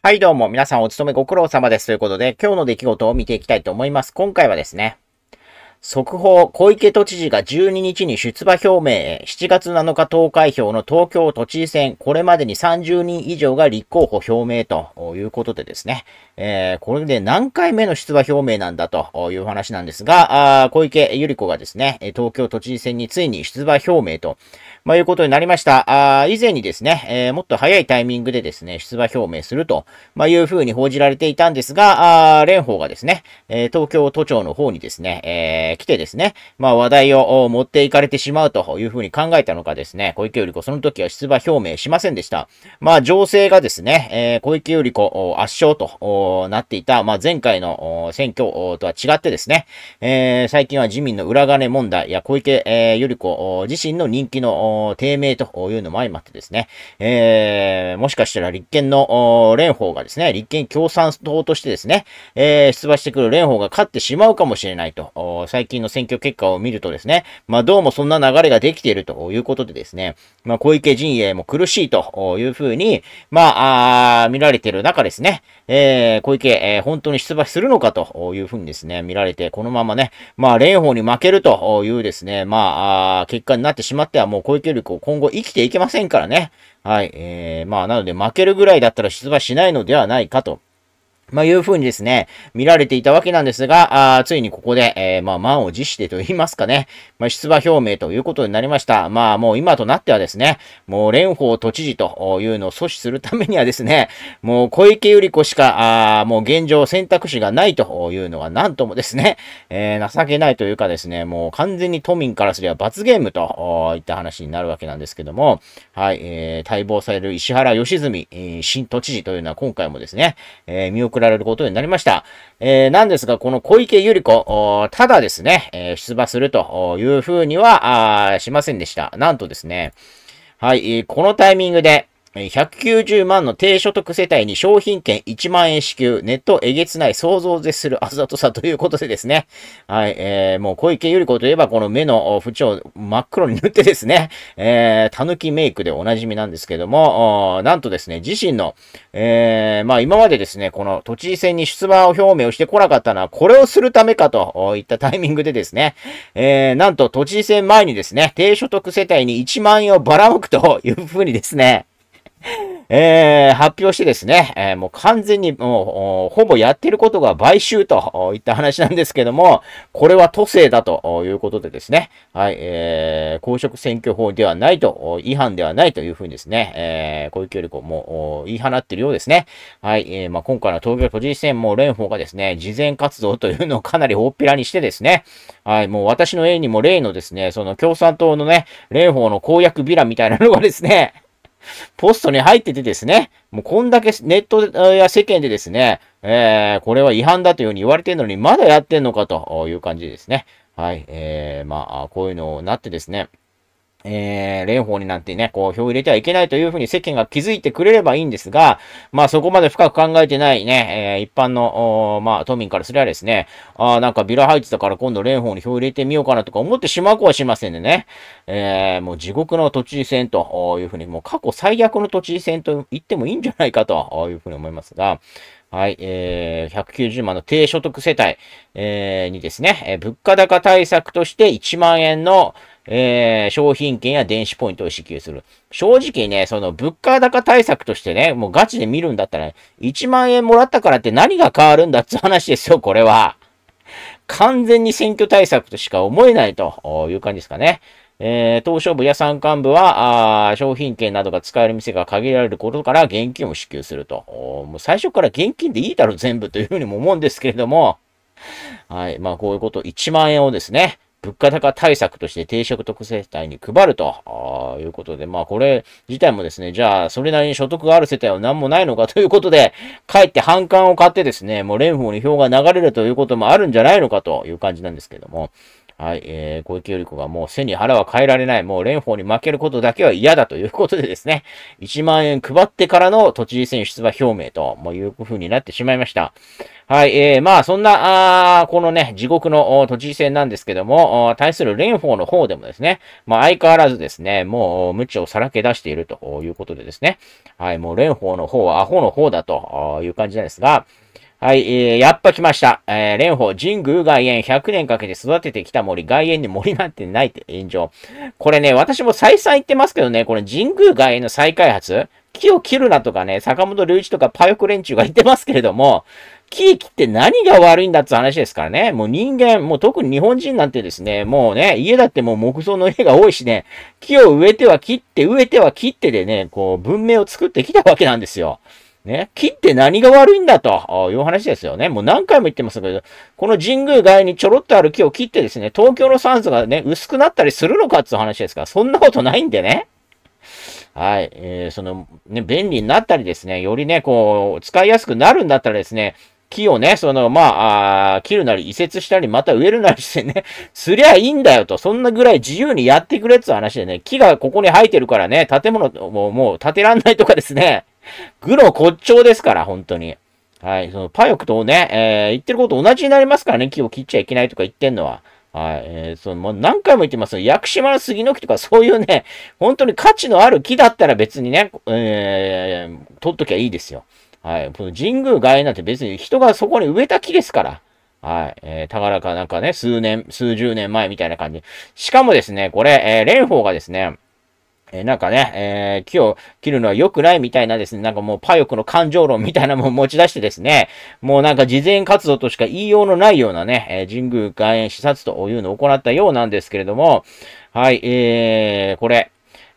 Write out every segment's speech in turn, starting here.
はい、どうも、皆さんお勤めご苦労様です。ということで、今日の出来事を見ていきたいと思います。今回はですね、速報、小池都知事が12日に出馬表明へ、7月7日投開票の東京都知事選、これまでに30人以上が立候補表明ということでですね、えー、これで何回目の出馬表明なんだという話なんですが、あ小池百合子がですね、東京都知事選についに出馬表明とまあ、いうことになりました。あ以前にですね、えー、もっと早いタイミングでですね、出馬表明すると、まあ、いうふうに報じられていたんですが、あ蓮舫がですね、えー、東京都庁の方にですね、えー、来てですね、まあ、話題を持っていかれてしまうというふうに考えたのかですね、小池百合子、その時は出馬表明しませんでした。まあ、情勢がですね、え小池百合子圧勝となっていた、まあ、前回の選挙とは違ってですね、え最近は自民の裏金問題や小池、えー、百合子自身の人気の低迷というのも相まってですね、えー、もしかしたら立憲の蓮舫がですね、立憲共産党としてですね、えー、出馬してくる蓮舫が勝ってしまうかもしれないと、最近の選挙結果を見るとですね、まあどうもそんな流れができているということでですね、まあ小池陣営も苦しいというふうに、まあ、見られている中ですね、えー、小池、えー、本当に出馬するのかというふうにですね、見られて、このままね、まあ、蓮舫に負けるというですね、まあ、結果になってしまってはもう小池影力を今後生きていけませんからね。はい。えー、まあ、なので負けるぐらいだったら出馬しないのではないかと。まあ、いうふうにですね、見られていたわけなんですが、あついにここで、えー、まあ、満を持してと言いますかね、まあ、出馬表明ということになりました。まあ、もう今となってはですね、もう蓮舫都知事というのを阻止するためにはですね、もう小池百合子しか、あもう現状選択肢がないというのはなんともですね、えー、情けないというかですね、もう完全に都民からすれば罰ゲームといった話になるわけなんですけども、はい、えー、待望される石原良純、新都知事というのは今回もですね、えー、見送送られることになりました。えー、なんですが、この小池百合子、ただですね、え出馬するというふうには、しませんでした。なんとですね、はい、このタイミングで、190万の低所得世帯に商品券1万円支給、ネットえげつない想像を絶するあざとさということでですね。はい、えー、もう小池百合子といえばこの目の不調真っ黒に塗ってですね、えー、たぬきメイクでおなじみなんですけども、なんとですね、自身の、えー、まあ今までですね、この都知事選に出馬を表明をしてこなかったのはこれをするためかといったタイミングでですね、えー、なんと都知事選前にですね、低所得世帯に1万円をばらまくというふうにですね、えー、発表してですね、えー、もう完全にもう、ほぼやってることが買収といった話なんですけども、これは都政だということでですね、はい、えー、公職選挙法ではないと、違反ではないというふうにですね、えー、小池百合子も言い放ってるようですね。はい、えー、まあ、今回の東京都知事選も蓮舫がですね、事前活動というのをかなり大っぴらにしてですね、はい、もう私の絵にも例のですね、その共産党のね、蓮舫の公約ビラみたいなのがですね、ポストに入っててですね、もうこんだけネットや世間でですね、えー、これは違反だというふうに言われてるのに、まだやってんのかという感じですね。はい。えー、まあ、こういうのをなってですね、えー、蓮舫になんてね、こう、票を入れてはいけないというふうに世間が気づいてくれればいいんですが、まあそこまで深く考えてないね、えー、一般の、まあ都民からすればですね、ああ、なんかビラ入ってたから今度蓮舫に票を入れてみようかなとか思ってしまう子はしませんでね、えー、もう地獄の都知事選というふうに、もう過去最悪の都知事選と言ってもいいんじゃないかというふうに思いますが、はい、えー、190万の低所得世帯、えー、にですね、えー、物価高対策として1万円の、えー、商品券や電子ポイントを支給する。正直ね、その物価高対策としてね、もうガチで見るんだったら、ね、1万円もらったからって何が変わるんだって話ですよ、これは。完全に選挙対策としか思えないという感じですかね。えー、東証部や山間部は、あ商品券などが使える店が限られることから現金を支給すると。もう最初から現金でいいだろ、全部というふうにも思うんですけれども。はい。まあ、こういうこと、1万円をですね、物価高対策として低所得世帯に配るということで、まあこれ自体もですね、じゃあそれなりに所得がある世帯は何もないのかということで、かえって反感を買ってですね、もう蓮舫に票が流れるということもあるんじゃないのかという感じなんですけども、はい、えー、小池百合子がもう背に腹は変えられない。もう蓮舫に負けることだけは嫌だということでですね、1万円配ってからの都知事選出馬表明と、もういう風になってしまいました。はい、えー、まあそんな、あこのね、地獄の都知事選なんですけども、対する蓮舫の方でもですね、まあ相変わらずですね、もう無知をさらけ出しているということでですね、はい、もう蓮舫の方はアホの方だという感じなんですが、はい、えー、やっぱ来ました。えー、蓮舫、神宮外苑、100年かけて育ててきた森、外苑に森なんてないって炎上。これね、私も再三言ってますけどね、これ神宮外苑の再開発、木を切るなとかね、坂本隆一とかパヨク連中が言ってますけれども、木切って何が悪いんだって話ですからね。もう人間、もう特に日本人なんてですね、もうね、家だってもう木造の家が多いしね、木を植えては切って、植えては切ってでね、こう、文明を作ってきたわけなんですよ。ね、切って何が悪いんだという話ですよね。もう何回も言ってますけど、この神宮外にちょろっとある木を切ってですね、東京の酸素がね、薄くなったりするのかっていう話ですから、そんなことないんでね。はい。えー、その、ね、便利になったりですね、よりね、こう、使いやすくなるんだったらですね、木をね、その、まあ、あ切るなり移設したり、また植えるなりしてね、すりゃいいんだよと、そんなぐらい自由にやってくれって話でね、木がここに生えてるからね、建物ももう建てらんないとかですね、グロ骨頂ですから、本当に。はい。その、パヨクとね、えー、言ってること同じになりますからね、木を切っちゃいけないとか言ってんのは。はい。えー、その、もう何回も言ってます屋久島の杉の木とかそういうね、本当に価値のある木だったら別にね、えー、取っときゃいいですよ。はい。この神宮外苑なんて別に人がそこに植えた木ですから。はい。えー、宝かなんかね、数年、数十年前みたいな感じ。しかもですね、これ、えー、蓮舫がですね、えー、なんかね、えー、木を切るのは良くないみたいなですね、なんかもうパヨクの感情論みたいなもん持ち出してですね、もうなんか事前活動としか言いようのないようなね、えー、神宮外苑視察というのを行ったようなんですけれども、はい、えー、これ、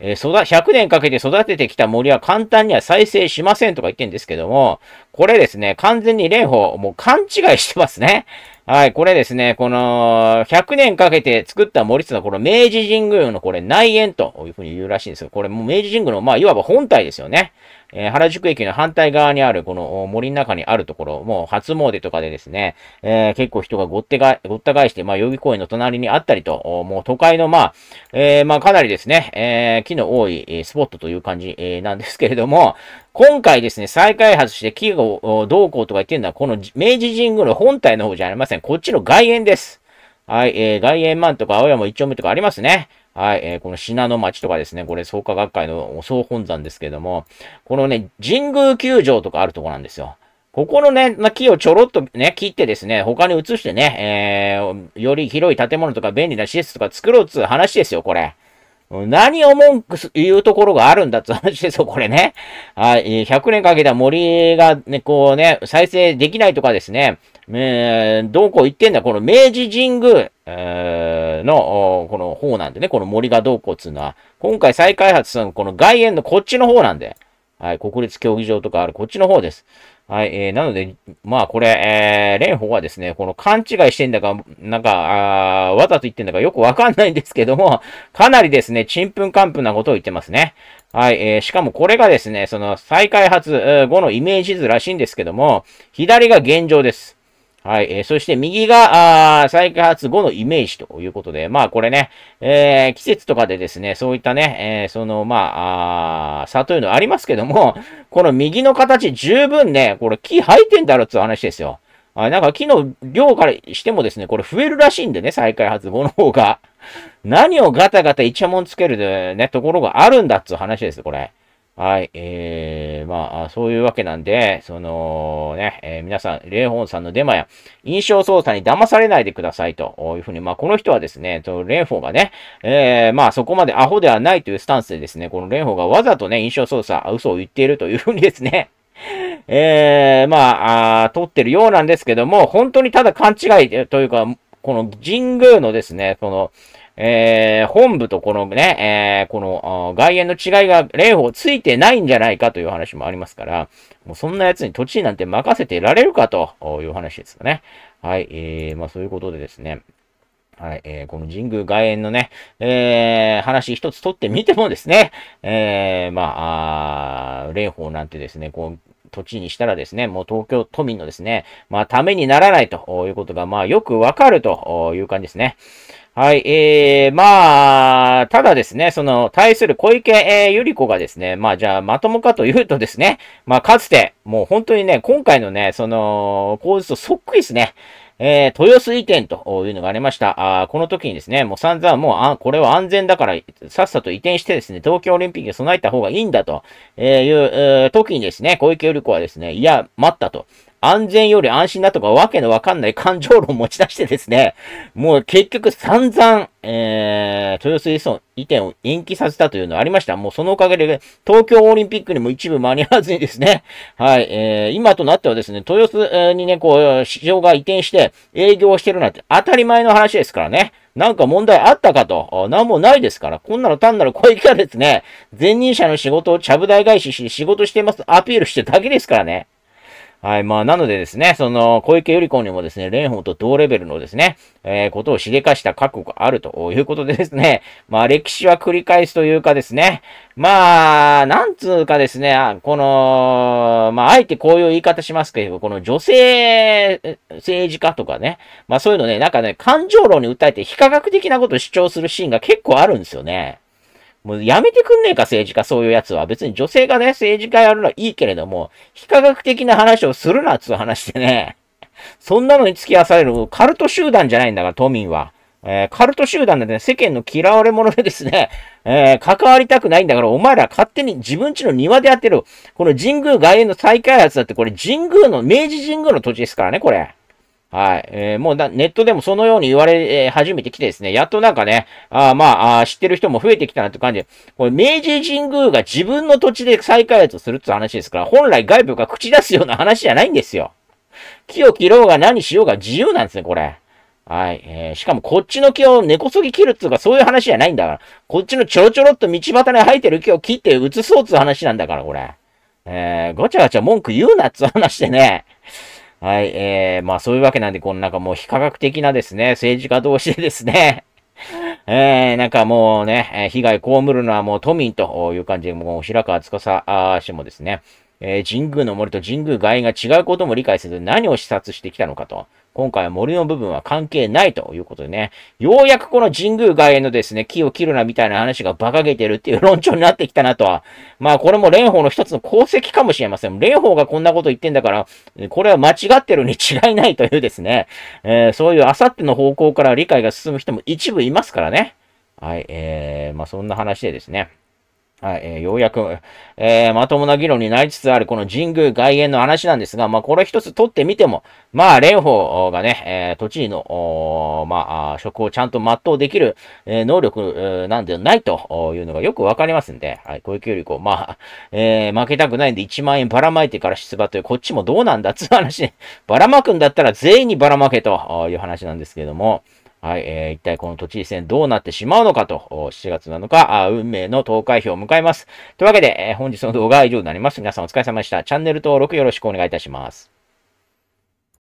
えー、100年かけて育ててきた森は簡単には再生しませんとか言ってんですけども、これですね、完全に蓮舫、もう勘違いしてますね。はい、これですね、この、100年かけて作った森ってのは、この明治神宮のこれ内縁というふうに言うらしいんですよ。これもう明治神宮の、まあ、いわば本体ですよね。えー、原宿駅の反対側にある、この森の中にあるところ、もう初詣とかでですね、えー、結構人がごってが、ごった返して、まあ、予備公園の隣にあったりと、もう都会の、まあ、えー、まあ、かなりですね、え木の多いスポットという感じ、えなんですけれども、今回ですね、再開発して企業どうこうとか言ってるのは、この明治神宮の本体の方じゃありません。こっちの外苑です。はい、えー、外苑マンとか青山一丁目とかありますね。はい、えー、この信濃町とかですね、これ創価学会の総本山ですけれども、このね、神宮球場とかあるとこなんですよ。ここのね、ま木をちょろっとね、切ってですね、他に移してね、えー、より広い建物とか便利な施設とか作ろうっつう話ですよ、これ。何を文句言うところがあるんだって話ですよ、これね。はい、100年かけた森がね、こうね、再生できないとかですね、えー、どうこう言ってんだ、この明治神宮、えー、の、この方なんでね、この森がどうこうっていうのは、今回再開発するのこの外苑のこっちの方なんで、はい、国立競技場とかあるこっちの方です。はい、えー、なので、まあこれ、えー、蓮舫はですね、この勘違いしてんだか、なんか、あわざと言ってんだかよくわかんないんですけども、かなりですね、ちんぷんかんぷんなことを言ってますね。はい、えー、しかもこれがですね、その再開発後のイメージ図らしいんですけども、左が現状です。はい。えー、そして右が、あ再開発後のイメージということで、まあこれね、えー、季節とかでですね、そういったね、えー、その、まあ、あ差というのありますけども、この右の形十分ね、これ木入ってんだろって話ですよ。はい。なんか木の量からしてもですね、これ増えるらしいんでね、再開発後の方が。何をガタガタイチャモンつけるね、ところがあるんだっつう話です、これ。はい、えー、まあ、そういうわけなんで、そのね、えー、皆さん、蓮舫さんのデマや印象操作に騙されないでくださいというふうに、まあ、この人はですね、と蓮舫がね、えー、まあ、そこまでアホではないというスタンスでですね、この蓮舫がわざとね、印象操作、嘘を言っているというふうにですね、えー、まあ、あ撮ってるようなんですけども、本当にただ勘違いというか、この神宮のですね、この、えー、本部とこのね、えー、この外苑の違いが霊法ついてないんじゃないかという話もありますから、もうそんな奴に土地なんて任せてられるかという話ですよね。はい、えー、まあそういうことでですね。はい、えー、この神宮外苑のね、えー、話一つ取ってみてもですね、えー、まあ、霊法なんてですね、こう、土地にしたらですね、もう東京都民のですね、まあ、ためにならないということが、まあ、よくわかるという感じですね。はい、えー、まあ、ただですね、その、対する小池、えー、百合子がですね、まあ、じゃあ、まともかというとですね、まあ、かつて、もう本当にね、今回のね、その、構図とそっくりですね。えー、豊洲移転というのがありました。あこの時にですね、もう散々もうあ、これは安全だから、さっさと移転してですね、東京オリンピックに備えた方がいいんだという、えー、時にですね、小池百合子はですね、いや、待ったと。安全より安心だとか、わけのわかんない感情論を持ち出してですね、もう結局散々、えー、豊洲移送移転を延期させたというのはありました。もうそのおかげで、東京オリンピックにも一部間に合わずにですね、はい、えー、今となってはですね、豊洲にね、こう、市場が移転して営業してるなんて当たり前の話ですからね。なんか問題あったかと、なんもないですから、こんなの単なる小池がですね、前任者の仕事をちゃぶ台返しし、仕事してますとアピールしてるだけですからね。はい。まあ、なのでですね、その、小池百合子にもですね、蓮舫と同レベルのですね、えー、ことをしでかした覚悟があるということでですね、まあ、歴史は繰り返すというかですね、まあ、なんつうかですね、この、まあ、あえてこういう言い方しますけど、この女性政治家とかね、まあそういうのね、なんかね、感情論に訴えて非科学的なことを主張するシーンが結構あるんですよね。もうやめてくんねえか、政治家、そういうやつは。別に女性がね、政治家やるのはいいけれども、非科学的な話をするな、つう話でね。そんなのに付き合わされるカルト集団じゃないんだから、都民は。えー、カルト集団でね、世間の嫌われ者でですね、えー、関わりたくないんだから、お前ら勝手に自分家の庭でやってる、この神宮外苑の再開発だって、これ神宮の、明治神宮の土地ですからね、これ。はい。えー、もうネットでもそのように言われえ始めてきてですね、やっとなんかね、あまああ、知ってる人も増えてきたなって感じで、これ明治神宮が自分の土地で再開発するって話ですから、本来外部が口出すような話じゃないんですよ。木を切ろうが何しようが自由なんですね、これ。はい。えー、しかもこっちの木を根こそぎ切るっつうか、そういう話じゃないんだから。こっちのちょろちょろっと道端に生えてる木を切って移そうっつう話なんだから、これ。えー、ごちゃごちゃ文句言うなっつう話でね。はい、えー、まあそういうわけなんで、このなんかもう非科学的なですね、政治家同士でですね、えー、なんかもうね、被害被るのはもう都民という感じで、もう平川司氏もですね、えー、神宮の森と神宮外苑が違うことも理解せず何を視察してきたのかと。今回は森の部分は関係ないということでね、ようやくこの神宮外苑のですね、木を切るなみたいな話が馬鹿げてるっていう論調になってきたなとは。まあこれも蓮舫の一つの功績かもしれません。蓮舫がこんなこと言ってんだから、これは間違ってるに違いないというですね、えー、そういうあさっての方向から理解が進む人も一部いますからね。はい、えー、まあそんな話でですね。はい、えー、ようやく、えー、まともな議論になりつつあるこの神宮外苑の話なんですが、まあ、これ一つ取ってみても、まあ、蓮舫がね、えー、都知事の、まあ、職をちゃんと全うできる、え能力なんではないというのがよくわかりますんで、はい、小池百こう、まあ、え負けたくないんで1万円ばらまいてから出馬という、こっちもどうなんだっつう話ばらまくんだったら全員にばらまけという話なんですけども、はい、えー、一体この都知事選どうなってしまうのかと、7月7日、あ運命の投開票を迎えます。というわけで、えー、本日の動画は以上になります。皆さんお疲れ様でした。チャンネル登録よろしくお願いいたします。